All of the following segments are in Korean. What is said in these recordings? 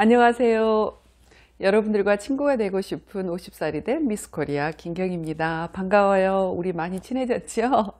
안녕하세요. 여러분들과 친구가 되고 싶은 50살이 된 미스코리아 김경입니다. 반가워요. 우리 많이 친해졌죠?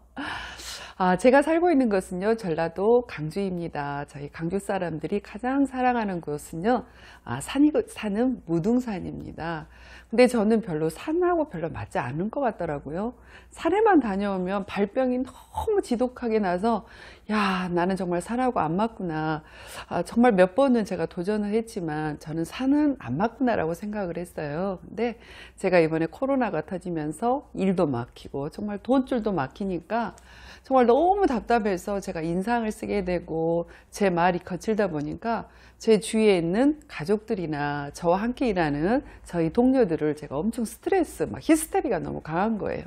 아, 제가 살고 있는 것은요 전라도 강주입니다. 저희 강주 사람들이 가장 사랑하는 곳은요 아, 산이 산은 무등산입니다. 근데 저는 별로 산하고 별로 맞지 않은 것 같더라고요. 산에만 다녀오면 발병이 너무 지독하게 나서 야 나는 정말 산하고 안 맞구나 아, 정말 몇 번은 제가 도전을 했지만 저는 산은 안 맞구나 라고 생각을 했어요 근데 제가 이번에 코로나가 터지면서 일도 막히고 정말 돈줄도 막히니까 정말 너무 답답해서 제가 인상을 쓰게 되고 제 말이 거칠다 보니까 제 주위에 있는 가족들이나 저와 함께 일하는 저희 동료들을 제가 엄청 스트레스 막 히스테리가 너무 강한 거예요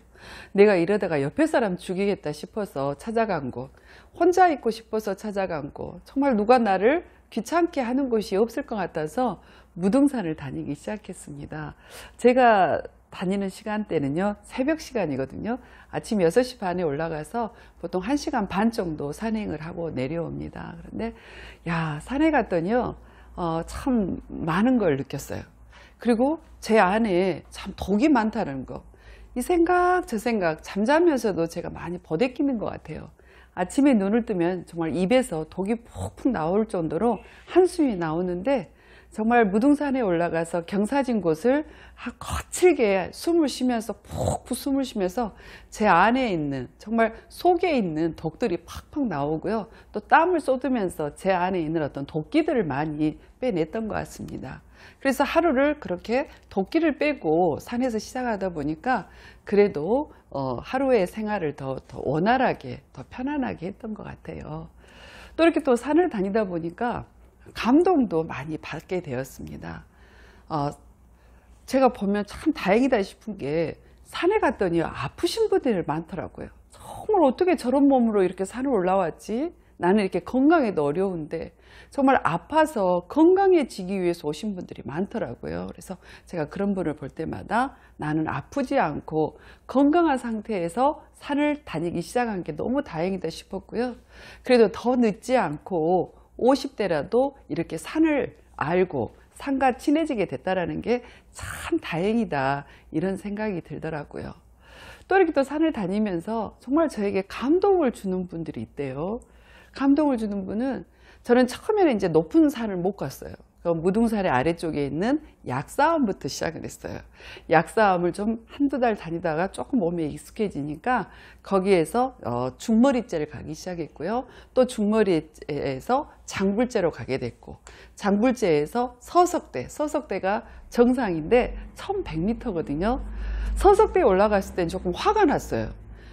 내가 이러다가 옆에 사람 죽이겠다 싶어서 찾아간 곳 혼자 있고 싶어서 찾아간 곳 정말 누가 나를 귀찮게 하는 곳이 없을 것 같아서 무등산을 다니기 시작했습니다. 제가 다니는 시간대는요 새벽 시간이거든요 아침 6시 반에 올라가서 보통 1시간 반 정도 산행을 하고 내려옵니다 그런데 야 산에 갔더니요 어, 참 많은 걸 느꼈어요 그리고 제 안에 참 독이 많다는 거이 생각 저 생각 잠자면서도 제가 많이 버대끼는 것 같아요 아침에 눈을 뜨면 정말 입에서 독이 푹푹 나올 정도로 한숨이 나오는데 정말 무등산에 올라가서 경사진 곳을 거칠게 숨을 쉬면서 푹푹 숨을 쉬면서 제 안에 있는 정말 속에 있는 독들이 팍팍 나오고요 또 땀을 쏟으면서 제 안에 있는 어떤 독기들을 많이 빼냈던 것 같습니다. 그래서 하루를 그렇게 도끼를 빼고 산에서 시작하다 보니까 그래도 어, 하루의 생활을 더, 더 원활하게 더 편안하게 했던 것 같아요. 또 이렇게 또 산을 다니다 보니까 감동도 많이 받게 되었습니다. 어, 제가 보면 참 다행이다 싶은 게 산에 갔더니 아프신 분들이 많더라고요. 정말 어떻게 저런 몸으로 이렇게 산을 올라왔지? 나는 이렇게 건강에도 어려운데 정말 아파서 건강해지기 위해서 오신 분들이 많더라고요. 그래서 제가 그런 분을 볼 때마다 나는 아프지 않고 건강한 상태에서 산을 다니기 시작한 게 너무 다행이다 싶었고요. 그래도 더 늦지 않고 50대라도 이렇게 산을 알고 산과 친해지게 됐다라는 게 참 다행이다 이런 생각이 들더라고요. 또 이렇게 또 산을 다니면서 정말 저에게 감동을 주는 분들이 있대요. 감동을 주는 분은 저는 처음에는 이제 높은 산을 못 갔어요. 무등산의 아래쪽에 있는 약사암부터 시작을 했어요. 약사암을 좀 한두 달 다니다가 조금 몸에 익숙해지니까 거기에서 어, 중머리째를 가기 시작했고요. 또 중머리에서 장불째로 가게 됐고 장불째에서 서석대, 서석대가 정상인데 1100m거든요. 서석대에 올라갔을 땐 조금 화가 났어요.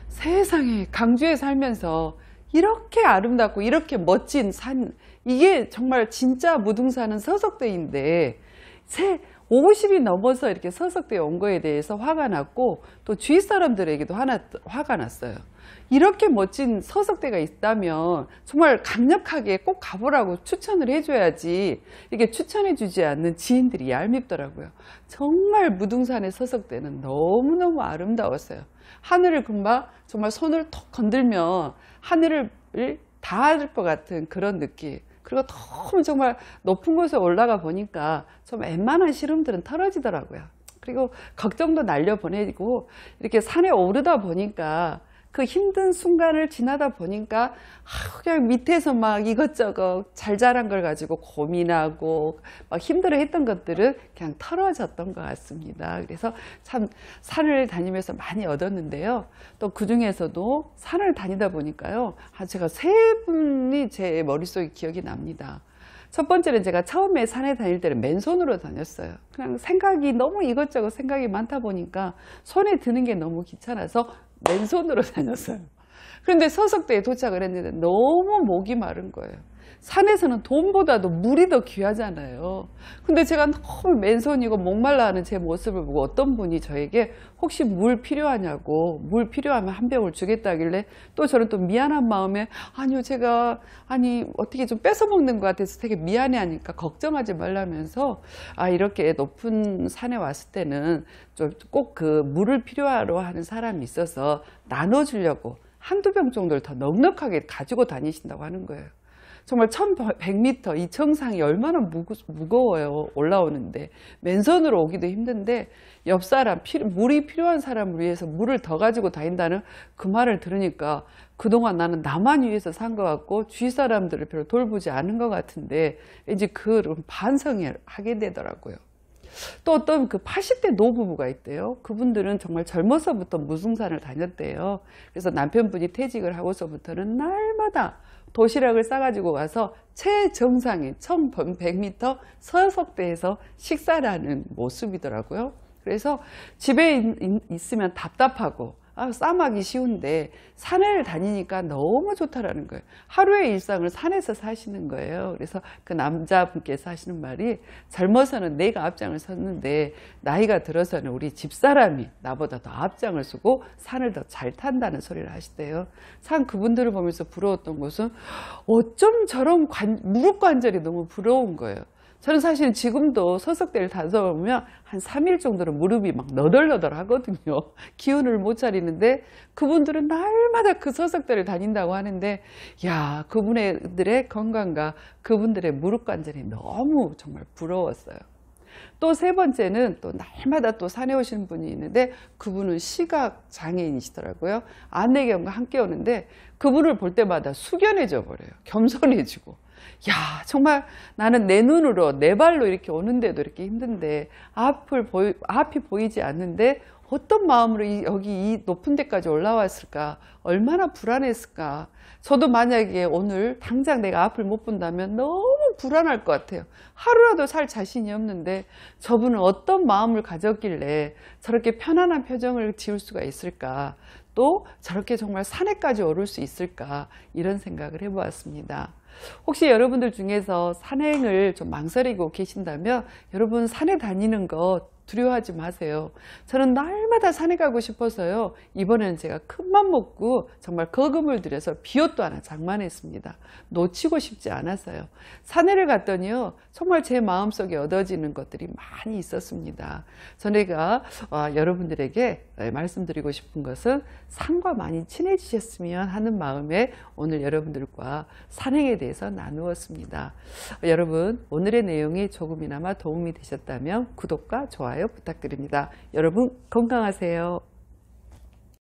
세상에 강주에 살면서 이렇게 아름답고 이렇게 멋진 산 이게 정말 진짜 무등산은 서석대인데 새 50이 넘어서 이렇게 서석대에 온 거에 대해서 화가 났고 또 주위 사람들에게도 하나 화가 났어요. 이렇게 멋진 서석대가 있다면 정말 강력하게 꼭 가보라고 추천을 해줘야지 이게 추천해 주지 않는 지인들이 얄밉더라고요 정말 무등산의 서석대는 너무너무 아름다웠어요 하늘을 금방 정말 손을 톡 건들면 하늘을 닿을 것 같은 그런 느낌 그리고 너무 정말 높은 곳에 올라가 보니까 좀 웬만한 시름들은 털어지더라고요 그리고 걱정도 날려보내고 이렇게 산에 오르다 보니까 그 힘든 순간을 지나다 보니까 아, 그냥 밑에서 막 이것저것 잘 자란 걸 가지고 고민하고 막 힘들어했던 것들은 그냥 털어졌던 것 같습니다. 그래서 참 산을 다니면서 많이 얻었는데요. 또 그 중에서도 산을 다니다 보니까요. 아, 제가 세 분이 제 머릿속에 기억이 납니다. 첫 번째는 제가 처음에 산에 다닐 때는 맨손으로 다녔어요. 그냥 생각이 너무 이것저것 생각이 많다 보니까 손에 드는 게 너무 귀찮아서 맨손으로 다녔어요. 그런데 서석대에 도착을 했는데 너무 목이 마른 거예요. 산에서는 돈보다도 물이 더 귀하잖아요. 근데 제가 너무 맨손이고 목말라 하는 제 모습을 보고 어떤 분이 저에게 혹시 물 필요하냐고 물 필요하면 한 병을 주겠다길래 또 저는 또 미안한 마음에 아니요 제가 아니 어떻게 좀 뺏어 먹는 것 같아서 되게 미안해 하니까 걱정하지 말라면서 아 이렇게 높은 산에 왔을 때는 좀 꼭 그 물을 필요하러 하는 사람이 있어서 나눠주려고 한두 병 정도를 더 넉넉하게 가지고 다니신다고 하는 거예요. 정말 1100m 이 정상이 얼마나 무거워요 올라오는데 맨손으로 오기도 힘든데 옆 사람 물이 필요한 사람을 위해서 물을 더 가지고 다닌다는 그 말을 들으니까 그동안 나는 나만 위해서 산 것 같고 주위 사람들을 별로 돌보지 않은 것 같은데 이제 그런 반성을 하게 되더라고요 또 어떤 그 80대 노부부가 있대요. 그분들은 정말 젊어서부터 무승산을 다녔대요. 그래서 남편분이 퇴직을 하고서부터는 날마다 도시락을 싸가지고 와서 최정상인 1100m 서석대에서 식사라는 모습이더라고요. 그래서 집에 있, 있으면 답답하고 아, 싸마기 쉬운데 산에를 다니니까 너무 좋다라는 거예요. 하루의 일상을 산에서 사시는 거예요. 그래서 그 남자분께서 하시는 말이 젊어서는 내가 앞장을 섰는데 나이가 들어서는 우리 집사람이 나보다 더 앞장을 서고 산을 더 잘 탄다는 소리를 하시대요. 산 그분들을 보면서 부러웠던 것은 어쩜 저런 관, 무릎 관절이 너무 부러운 거예요. 저는 사실 지금도 서석대를 다녀보면 한 3일 정도는 무릎이 막 너덜너덜 하거든요. 기운을 못 차리는데 그분들은 날마다 그 서석대를 다닌다고 하는데 야 그분들의 건강과 그분들의 무릎 관절이 너무 정말 부러웠어요. 또 세 번째는 또 날마다 또 산에 오시는 분이 있는데 그분은 시각 장애인이시더라고요. 안내경과 함께 오는데 그분을 볼 때마다 숙연해져 버려요. 겸손해지고. 야 정말 나는 내 눈으로 내 발로 이렇게 오는데도 이렇게 힘든데 앞을 보이, 앞이 보이지 않는데 어떤 마음으로 이, 여기 이 높은 데까지 올라왔을까 얼마나 불안했을까 저도 만약에 오늘 당장 내가 앞을 못 본다면 너무 불안할 것 같아요 하루라도 살 자신이 없는데 저분은 어떤 마음을 가졌길래 저렇게 편안한 표정을 지을 수가 있을까 또 저렇게 정말 산에까지 오를 수 있을까 이런 생각을 해보았습니다. 혹시 여러분들 중에서 산행을 좀 망설이고 계신다면 여러분 산에 다니는 것 두려워하지 마세요. 저는 날마다 산에 가고 싶어서요. 이번에는 제가 큰 맘 먹고 정말 거금을 들여서 비옷도 하나 장만했습니다. 놓치고 싶지 않았어요. 산에를 갔더니요. 정말 제 마음속에 얻어지는 것들이 많이 있었습니다. 전에가 아, 여러분들에게 예, 말씀드리고 싶은 것은 산과 많이 친해지셨으면 하는 마음에 오늘 여러분들과 산행에 대해서 나누었습니다. 여러분 오늘의 내용이 조금이나마 도움이 되셨다면 구독과 좋아요 부탁드립니다. 여러분 건강하세요.